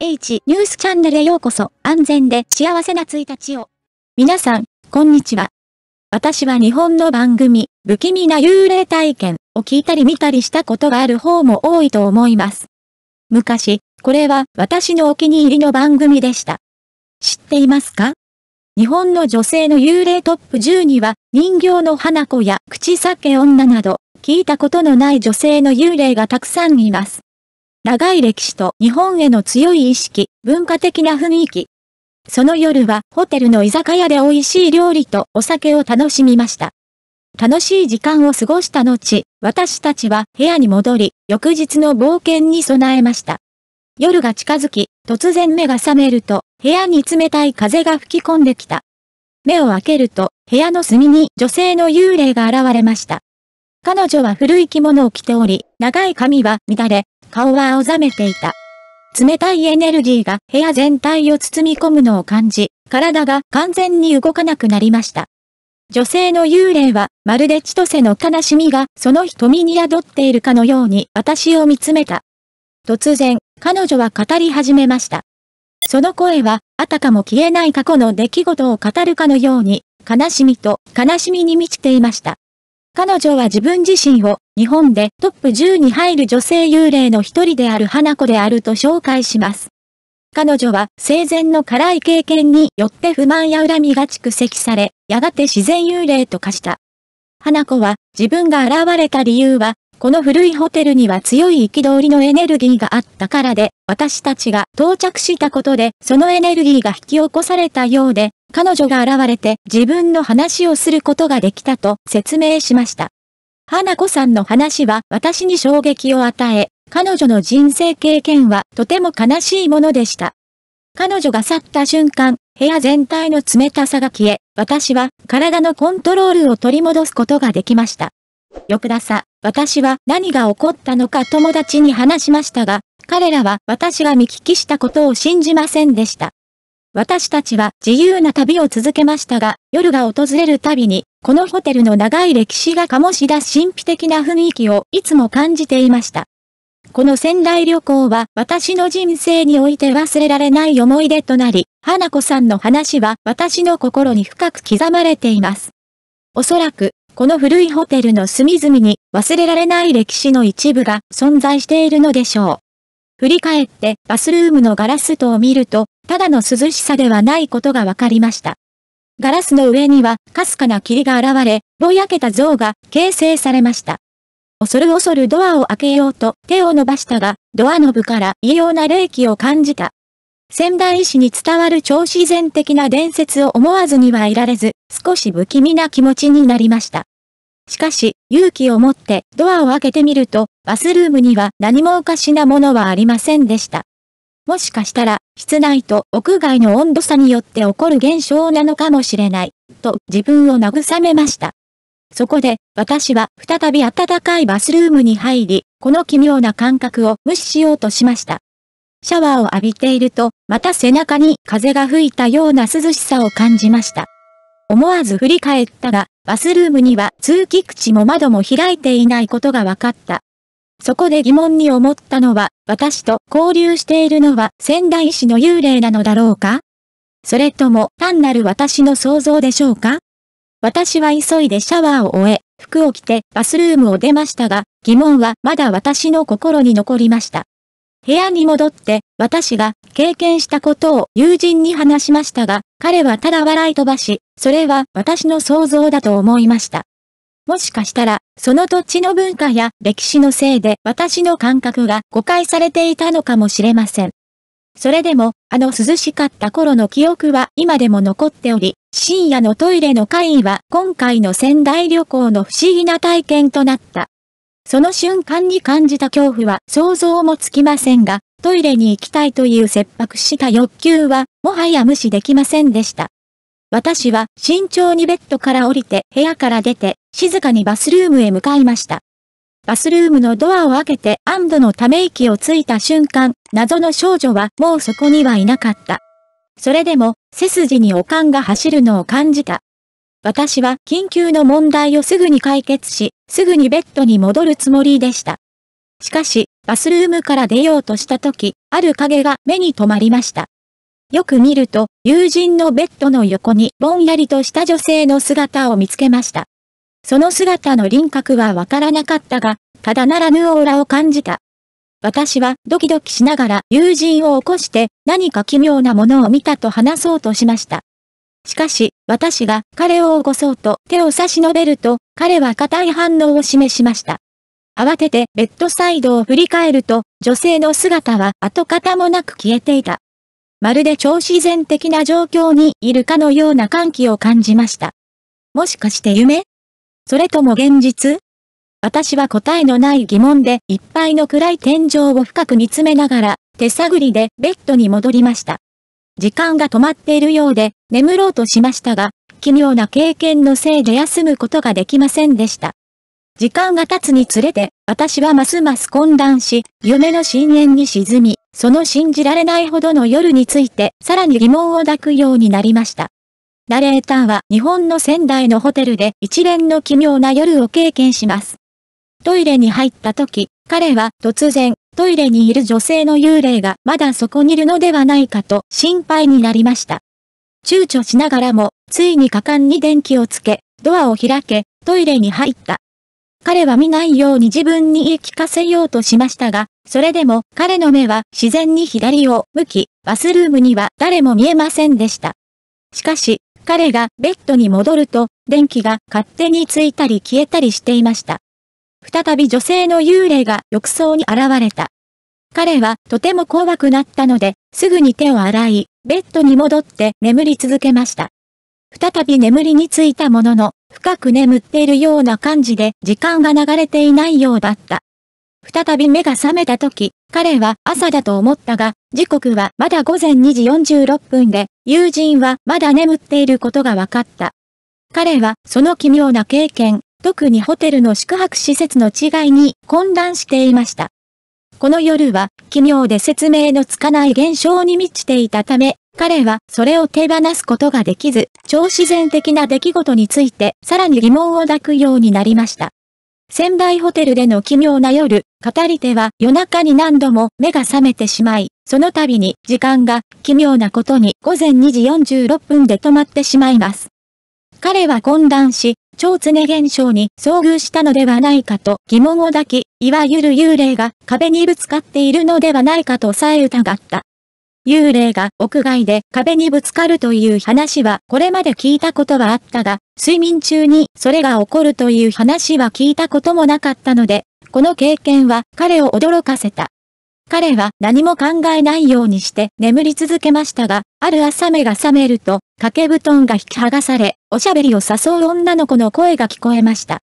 h ニュースチャンネルへようこそ安全で幸せな1日を。皆さん、こんにちは。私は日本の番組、不気味な幽霊体験を聞いたり見たりしたことがある方も多いと思います。昔、これは私のお気に入りの番組でした。知っていますか日本の女性の幽霊トップ10には人形の花子や口裂け女など聞いたことのない女性の幽霊がたくさんいます。長い歴史と日本への強い意識、文化的な雰囲気。その夜はホテルの居酒屋で美味しい料理とお酒を楽しみました。楽しい時間を過ごした後、私たちは部屋に戻り、翌日の冒険に備えました。夜が近づき、突然目が覚めると、部屋に冷たい風が吹き込んできた。目を開けると、部屋の隅に女性の幽霊が現れました。彼女は古い着物を着ており、長い髪は乱れ、顔は青ざめていた。冷たいエネルギーが部屋全体を包み込むのを感じ、体が完全に動かなくなりました。女性の幽霊は、まるで千歳の悲しみがその瞳に宿っているかのように私を見つめた。突然、彼女は語り始めました。その声は、あたかも消えない過去の出来事を語るかのように、悲しみと悲しみに満ちていました。彼女は自分自身を日本でトップ10に入る女性幽霊の一人である花子であると紹介します。彼女は生前の辛い経験によって不満や恨みが蓄積され、やがて自然幽霊と化した。花子は自分が現れた理由は、この古いホテルには強い憤りのエネルギーがあったからで、私たちが到着したことでそのエネルギーが引き起こされたようで、彼女が現れて自分の話をすることができたと説明しました。花子さんの話は私に衝撃を与え、彼女の人生経験はとても悲しいものでした。彼女が去った瞬間、部屋全体の冷たさが消え、私は体のコントロールを取り戻すことができました。翌朝、私は何が起こったのか友達に話しましたが、彼らは私が見聞きしたことを信じませんでした。私たちは自由な旅を続けましたが、夜が訪れるたびに、このホテルの長い歴史が醸し出す神秘的な雰囲気をいつも感じていました。この仙台旅行は私の人生において忘れられない思い出となり、花子さんの話は私の心に深く刻まれています。おそらく、この古いホテルの隅々に忘れられない歴史の一部が存在しているのでしょう。振り返ってバスルームのガラス戸を見ると、ただの涼しさではないことが分かりました。ガラスの上には、かすかな霧が現れ、ぼやけた像が形成されました。恐る恐るドアを開けようと手を伸ばしたが、ドアノブから異様な霊気を感じた。仙台市に伝わる超自然的な伝説を思わずにはいられず、少し不気味な気持ちになりました。しかし、勇気を持ってドアを開けてみると、バスルームには何もおかしなものはありませんでした。もしかしたら、室内と屋外の温度差によって起こる現象なのかもしれない、と自分を慰めました。そこで、私は再び暖かいバスルームに入り、この奇妙な感覚を無視しようとしました。シャワーを浴びていると、また背中に風が吹いたような涼しさを感じました。思わず振り返ったが、バスルームには通気口も窓も開いていないことが分かった。そこで疑問に思ったのは、私と交流しているのは仙台市の幽霊なのだろうかそれとも単なる私の想像でしょうか私は急いでシャワーを終え、服を着てバスルームを出ましたが、疑問はまだ私の心に残りました。部屋に戻って、私が経験したことを友人に話しましたが、彼はただ笑い飛ばし、それは私の想像だと思いました。もしかしたら、その土地の文化や歴史のせいで私の感覚が誤解されていたのかもしれません。それでも、あの涼しかった頃の記憶は今でも残っており、深夜のトイレの会は今回の仙台旅行の不思議な体験となった。その瞬間に感じた恐怖は想像もつきませんが、トイレに行きたいという切迫した欲求は、もはや無視できませんでした。私は慎重にベッドから降りて部屋から出て、静かにバスルームへ向かいました。バスルームのドアを開けて安堵のため息をついた瞬間、謎の少女はもうそこにはいなかった。それでも、背筋におかんが走るのを感じた。私は緊急の問題をすぐに解決し、すぐにベッドに戻るつもりでした。しかし、バスルームから出ようとした時、ある影が目に留まりました。よく見ると、友人のベッドの横にぼんやりとした女性の姿を見つけました。その姿の輪郭はわからなかったが、ただならぬオーラを感じた。私はドキドキしながら友人を起こして何か奇妙なものを見たと話そうとしました。しかし、私が彼を起こそうと手を差し伸べると、彼は固い反応を示しました。慌ててベッドサイドを振り返ると、女性の姿は跡形もなく消えていた。まるで超自然的な状況にいるかのような歓喜を感じました。もしかして夢それとも現実私は答えのない疑問でいっぱいの暗い天井を深く見つめながら、手探りでベッドに戻りました。時間が止まっているようで、眠ろうとしましたが、奇妙な経験のせいで休むことができませんでした。時間が経つにつれて、私はますます混乱し、夢の深淵に沈み、その信じられないほどの夜についてさらに疑問を抱くようになりました。ナレーターは日本の仙台のホテルで一連の奇妙な夜を経験します。トイレに入った時、彼は突然、トイレにいる女性の幽霊がまだそこにいるのではないかと心配になりました。躊躇しながらも、ついに果敢に電気をつけ、ドアを開け、トイレに入った。彼は見ないように自分に言い聞かせようとしましたが、それでも彼の目は自然に左を向き、バスルームには誰も見えませんでした。しかし、彼がベッドに戻ると、電気が勝手についたり消えたりしていました。再び女性の幽霊が浴槽に現れた。彼はとても怖くなったので、すぐに手を洗い、ベッドに戻って眠り続けました。再び眠りについたものの、深く眠っているような感じで時間が流れていないようだった。再び目が覚めた時、彼は朝だと思ったが、時刻はまだ午前2時46分で、友人はまだ眠っていることが分かった。彼はその奇妙な経験、特にホテルの宿泊施設の違いに混乱していました。この夜は奇妙で説明のつかない現象に満ちていたため、彼はそれを手放すことができず、超自然的な出来事についてさらに疑問を抱くようになりました。仙台ホテルでの奇妙な夜、語り手は夜中に何度も目が覚めてしまい、その度に時間が奇妙なことに午前2時46分で止まってしまいます。彼は混乱し、超常現象に遭遇したのではないかと疑問を抱き、いわゆる幽霊が壁にぶつかっているのではないかとさえ疑った。幽霊が屋外で壁にぶつかるという話はこれまで聞いたことはあったが、睡眠中にそれが起こるという話は聞いたこともなかったので、この経験は彼を驚かせた。彼は何も考えないようにして眠り続けましたが、ある朝目が覚めると、掛け布団が引き剥がされ、おしゃべりを誘う女の子の声が聞こえました。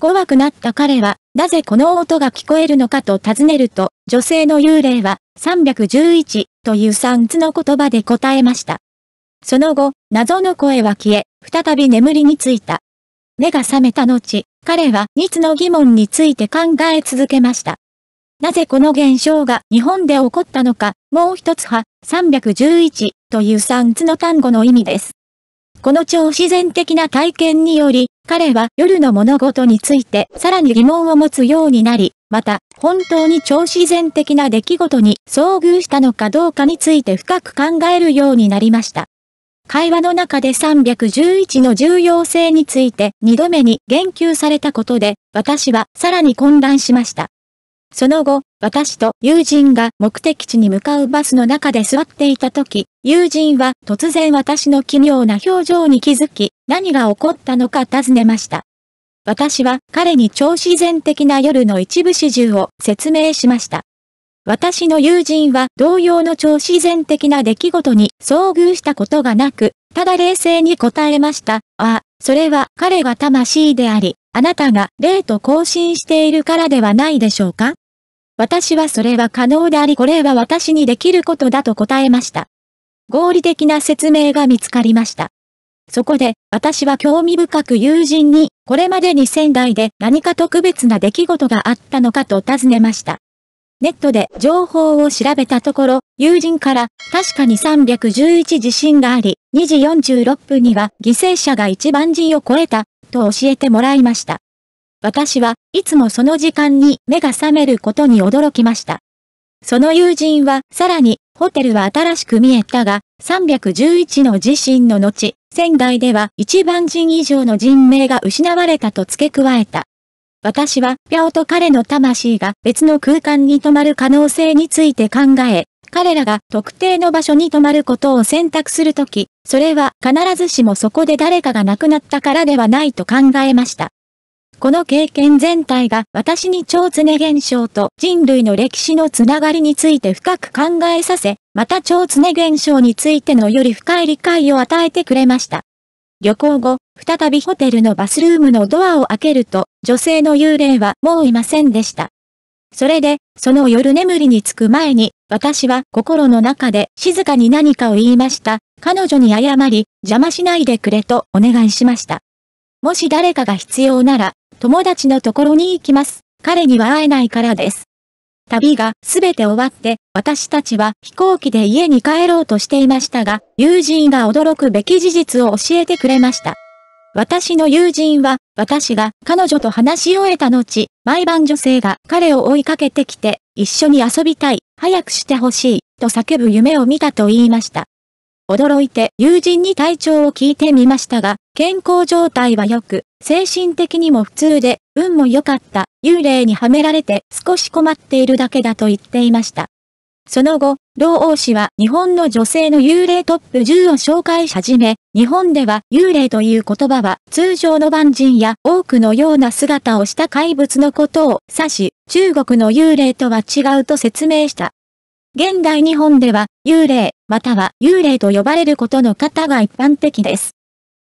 怖くなった彼は、なぜこの音が聞こえるのかと尋ねると、女性の幽霊は、311という三つの言葉で答えました。その後、謎の声は消え、再び眠りについた。目が覚めた後、彼は2つの疑問について考え続けました。なぜこの現象が日本で起こったのか、もう一つは、311という3つの単語の意味です。この超自然的な体験により、彼は夜の物事についてさらに疑問を持つようになり、また、本当に超自然的な出来事に遭遇したのかどうかについて深く考えるようになりました。会話の中で311の重要性について2度目に言及されたことで、私はさらに混乱しました。その後、私と友人が目的地に向かうバスの中で座っていた時、友人は突然私の奇妙な表情に気づき、何が起こったのか尋ねました。私は彼に超自然的な夜の一部始終を説明しました。私の友人は同様の超自然的な出来事に遭遇したことがなく、ただ冷静に答えました。ああ、それは彼が魂であり、あなたが霊と交信しているからではないでしょうか私はそれは可能でありこれは私にできることだと答えました。合理的な説明が見つかりました。そこで、私は興味深く友人に、これまでに仙台で何か特別な出来事があったのかと尋ねました。ネットで情報を調べたところ、友人から確かに311地震があり、2時46分には犠牲者が一番人を超えた、と教えてもらいました。私はいつもその時間に目が覚めることに驚きました。その友人はさらにホテルは新しく見えたが、311の地震の後、仙台では一番人以上の人命が失われたと付け加えた。私は、ピャオと彼の魂が別の空間に泊まる可能性について考え、彼らが特定の場所に泊まることを選択するとき、それは必ずしもそこで誰かが亡くなったからではないと考えました。この経験全体が私に超常現象と人類の歴史のつながりについて深く考えさせ、また超常現象についてのより深い理解を与えてくれました。旅行後、再びホテルのバスルームのドアを開けると、女性の幽霊はもういませんでした。それで、その夜眠りにつく前に、私は心の中で静かに何かを言いました。彼女に謝り、邪魔しないでくれとお願いしました。もし誰かが必要なら、友達のところに行きます。彼には会えないからです。旅がすべて終わって、私たちは飛行機で家に帰ろうとしていましたが、友人が驚くべき事実を教えてくれました。私の友人は、私が彼女と話し終えた後、毎晩女性が彼を追いかけてきて、一緒に遊びたい、早くしてほしい、と叫ぶ夢を見たと言いました。驚いて友人に体調を聞いてみましたが、健康状態は良く、精神的にも普通で、運も良かった、幽霊にはめられて少し困っているだけだと言っていました。その後、老王氏は日本の女性の幽霊トップ10を紹介し始め、日本では幽霊という言葉は通常の万人や多くのような姿をした怪物のことを指し、中国の幽霊とは違うと説明した。現代日本では幽霊、または幽霊と呼ばれることの方が一般的です。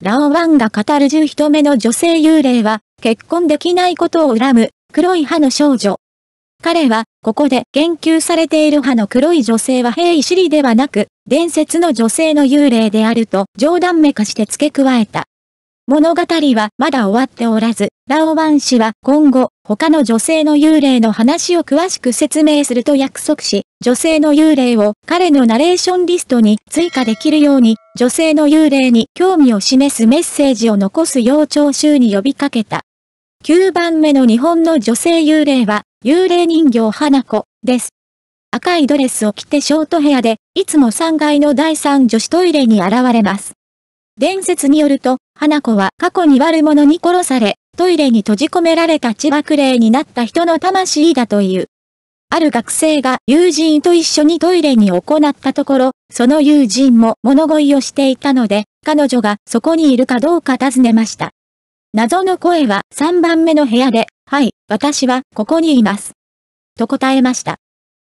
ラオワンが語る十人目の女性幽霊は、結婚できないことを恨む、黒い歯の少女。彼は、ここで言及されている歯の黒い女性は平易シリではなく、伝説の女性の幽霊であると冗談めかして付け加えた。物語はまだ終わっておらず、ラオワン氏は今後、他の女性の幽霊の話を詳しく説明すると約束し、女性の幽霊を彼のナレーションリストに追加できるように女性の幽霊に興味を示すメッセージを残す幼聴衆に呼びかけた。9番目の日本の女性幽霊は、幽霊人形花子です。赤いドレスを着てショートヘアで、いつも3階の第3女子トイレに現れます。伝説によると、花子は過去に悪者に殺され、トイレに閉じ込められた葉爆霊になった人の魂だという。ある学生が友人と一緒にトイレに行ったところ、その友人も物乞いをしていたので、彼女がそこにいるかどうか尋ねました。謎の声は3番目の部屋で、はい、私はここにいます。と答えました。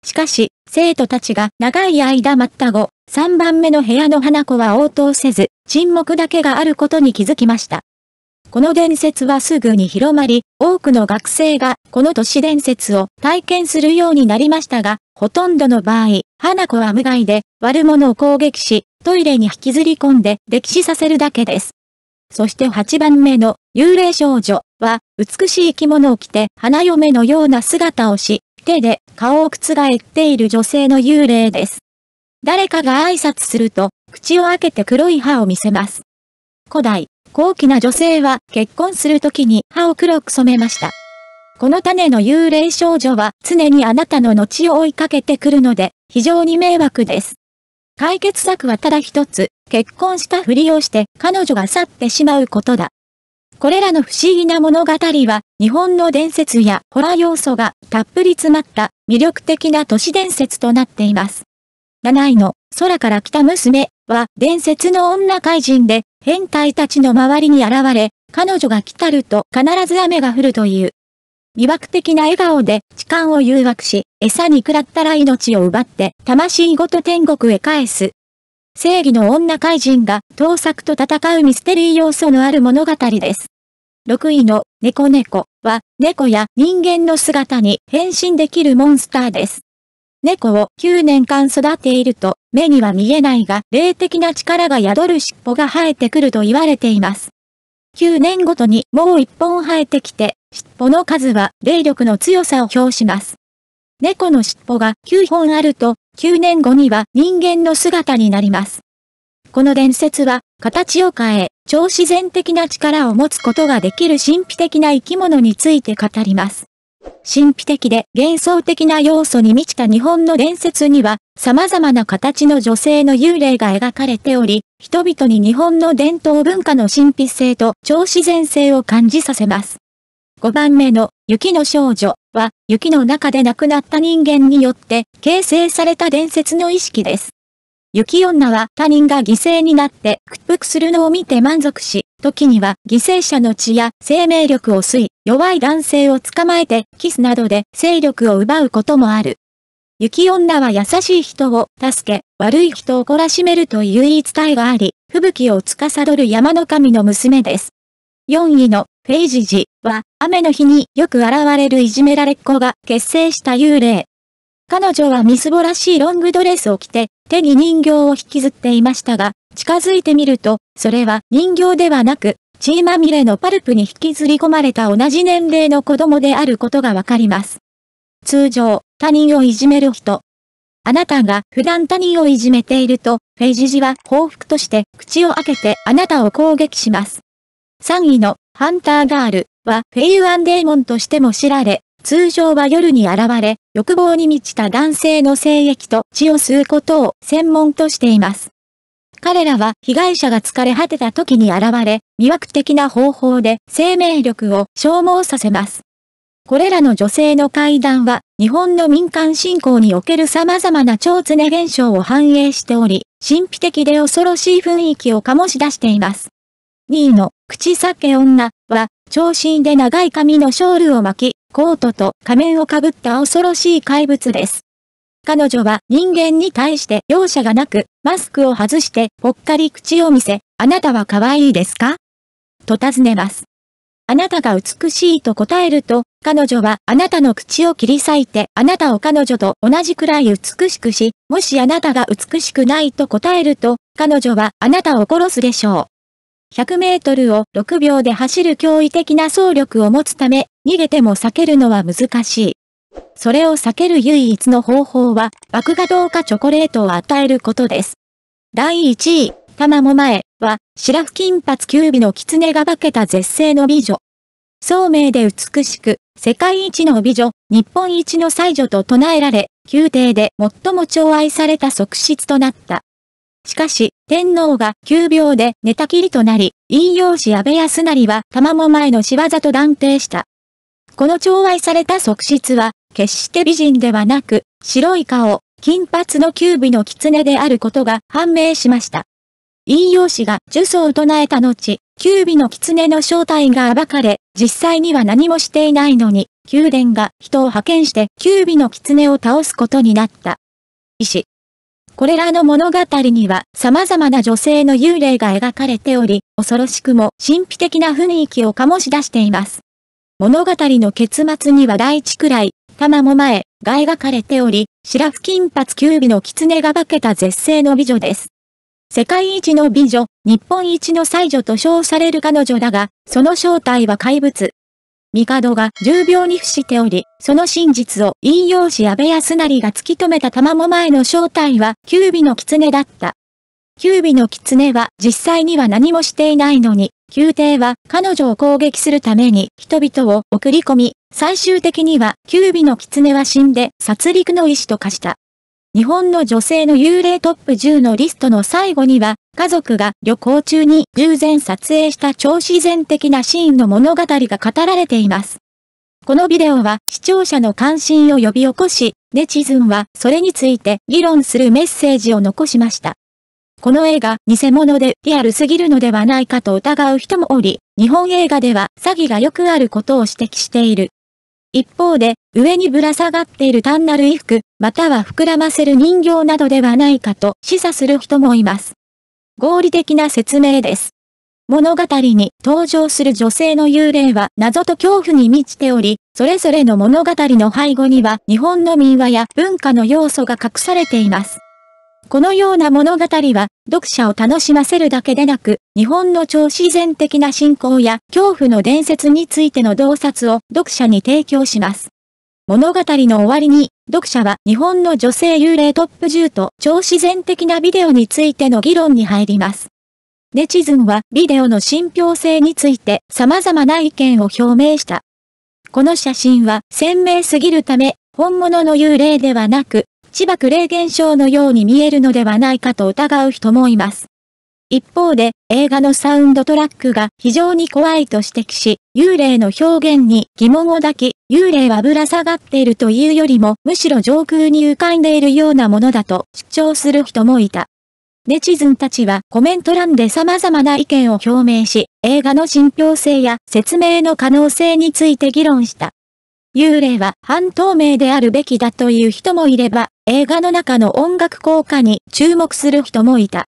しかし、生徒たちが長い間待った後、3番目の部屋の花子は応答せず、沈黙だけがあることに気づきました。この伝説はすぐに広まり、多くの学生がこの都市伝説を体験するようになりましたが、ほとんどの場合、花子は無害で悪者を攻撃し、トイレに引きずり込んで溺死させるだけです。そして8番目の幽霊少女は、美しい着物を着て花嫁のような姿をし、手で顔を覆っている女性の幽霊です。誰かが挨拶すると、口を開けて黒い歯を見せます。古代、高貴な女性は結婚するときに歯を黒く染めました。この種の幽霊少女は常にあなたの後を追いかけてくるので、非常に迷惑です。解決策はただ一つ、結婚したふりをして彼女が去ってしまうことだ。これらの不思議な物語は、日本の伝説やホラー要素がたっぷり詰まった魅力的な都市伝説となっています。7位の空から来た娘は伝説の女怪人で変態たちの周りに現れ、彼女が来たると必ず雨が降るという。魅惑的な笑顔で痴漢を誘惑し、餌に食らったら命を奪って魂ごと天国へ返す。正義の女怪人が盗作と戦うミステリー要素のある物語です。6位の猫猫は猫や人間の姿に変身できるモンスターです。猫を9年間育ていると、目には見えないが、霊的な力が宿る尻尾が生えてくると言われています。9年ごとにもう1本生えてきて、尻尾の数は霊力の強さを表します。猫の尻尾が9本あると、9年後には人間の姿になります。この伝説は、形を変え、超自然的な力を持つことができる神秘的な生き物について語ります。神秘的で幻想的な要素に満ちた日本の伝説には、様々な形の女性の幽霊が描かれており、人々に日本の伝統文化の神秘性と超自然性を感じさせます。5番目の雪の少女は、雪の中で亡くなった人間によって形成された伝説の意識です。雪女は他人が犠牲になって屈服するのを見て満足し、時には犠牲者の血や生命力を吸い、弱い男性を捕まえてキスなどで勢力を奪うこともある。雪女は優しい人を助け、悪い人を懲らしめるという言い伝えがあり、吹雪を司る山の神の娘です。4位のフェイジジは雨の日によく現れるいじめられっ子が結成した幽霊。彼女はみすぼらしいロングドレスを着て、手に人形を引きずっていましたが、近づいてみると、それは人形ではなく、血まみれのパルプに引きずり込まれた同じ年齢の子供であることがわかります。通常、他人をいじめる人。あなたが普段他人をいじめていると、フェイジジは報復として口を開けてあなたを攻撃します。3位のハンターガールはフェイユアンデーモンとしても知られ、通常は夜に現れ、欲望に満ちた男性の精液と血を吸うことを専門としています。彼らは被害者が疲れ果てた時に現れ、魅惑的な方法で生命力を消耗させます。これらの女性の階段は、日本の民間信仰における様々な超常現象を反映しており、神秘的で恐ろしい雰囲気を醸し出しています。2位の、口裂け女は、長身で長い髪のショールを巻き、コートと仮面をかぶった恐ろしい怪物です。彼女は人間に対して容赦がなく、マスクを外してぽっかり口を見せ、あなたは可愛いですかと尋ねます。あなたが美しいと答えると、彼女はあなたの口を切り裂いてあなたを彼女と同じくらい美しくし、もしあなたが美しくないと答えると、彼女はあなたを殺すでしょう。100メートルを6秒で走る驚異的な走力を持つため、逃げても避けるのは難しい。それを避ける唯一の方法は、麦どうかチョコレートを与えることです。第1位、卵前は、白布金髪キュービの狐が化けた絶世の美女。聡明で美しく、世界一の美女、日本一の才女と唱えられ、宮廷で最も寵愛された側室となった。しかし、天皇が急病で寝たきりとなり、引用師安倍康成は卵前の仕業と断定した。この寵愛された側室は、決して美人ではなく、白い顔、金髪のキュービの狐であることが判明しました。引用紙が呪詛を唱えた後、キュービの狐の正体が暴かれ、実際には何もしていないのに、宮殿が人を派遣してキュービの狐を倒すことになった。医師。これらの物語には様々な女性の幽霊が描かれており、恐ろしくも神秘的な雰囲気を醸し出しています。物語の結末には第一くらい玉も前、が描かれており、白布金髪キュービの狐が化けた絶世の美女です。世界一の美女、日本一の才女と称される彼女だが、その正体は怪物。帝が重病に伏しており、その真実を引用し安倍康成が突き止めた玉も前の正体は、キュービの狐だった。キュービの狐は実際には何もしていないのに、宮廷は彼女を攻撃するために人々を送り込み、最終的には九尾の狐は死んで殺戮の意志と化した。日本の女性の幽霊トップ10のリストの最後には、家族が旅行中に偶然撮影した超自然的なシーンの物語が語られています。このビデオは視聴者の関心を呼び起こし、ネチズンはそれについて議論するメッセージを残しました。この映画、偽物でリアルすぎるのではないかと疑う人もおり、日本映画では詐欺がよくあることを指摘している。一方で、上にぶら下がっている単なる衣服、または膨らませる人形などではないかと示唆する人もいます。合理的な説明です。物語に登場する女性の幽霊は謎と恐怖に満ちており、それぞれの物語の背後には日本の民話や文化の要素が隠されています。このような物語は、読者を楽しませるだけでなく、日本の超自然的な信仰や恐怖の伝説についての洞察を読者に提供します。物語の終わりに、読者は日本の女性幽霊トップ10と超自然的なビデオについての議論に入ります。ネチズンはビデオの信憑性について様々な意見を表明した。この写真は鮮明すぎるため、本物の幽霊ではなく、芝クレー現象のように見えるのではないかと疑う人もいます。一方で、映画のサウンドトラックが非常に怖いと指摘し、幽霊の表現に疑問を抱き、幽霊はぶら下がっているというよりも、むしろ上空に浮かんでいるようなものだと主張する人もいた。ネチズンたちはコメント欄で様々な意見を表明し、映画の信憑性や説明の可能性について議論した。幽霊は半透明であるべきだという人もいれば、映画の中の音楽効果に注目する人もいた。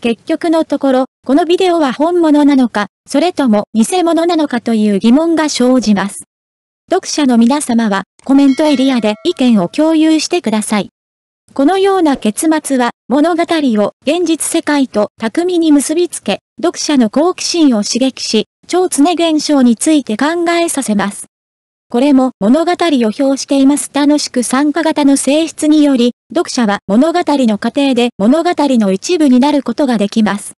結局のところ、このビデオは本物なのか、それとも偽物なのかという疑問が生じます。読者の皆様はコメントエリアで意見を共有してください。このような結末は物語を現実世界と巧みに結びつけ、読者の好奇心を刺激し、超常現象について考えさせます。これも物語を表しています。楽しく参加型の性質により、読者は物語の過程で物語の一部になることができます。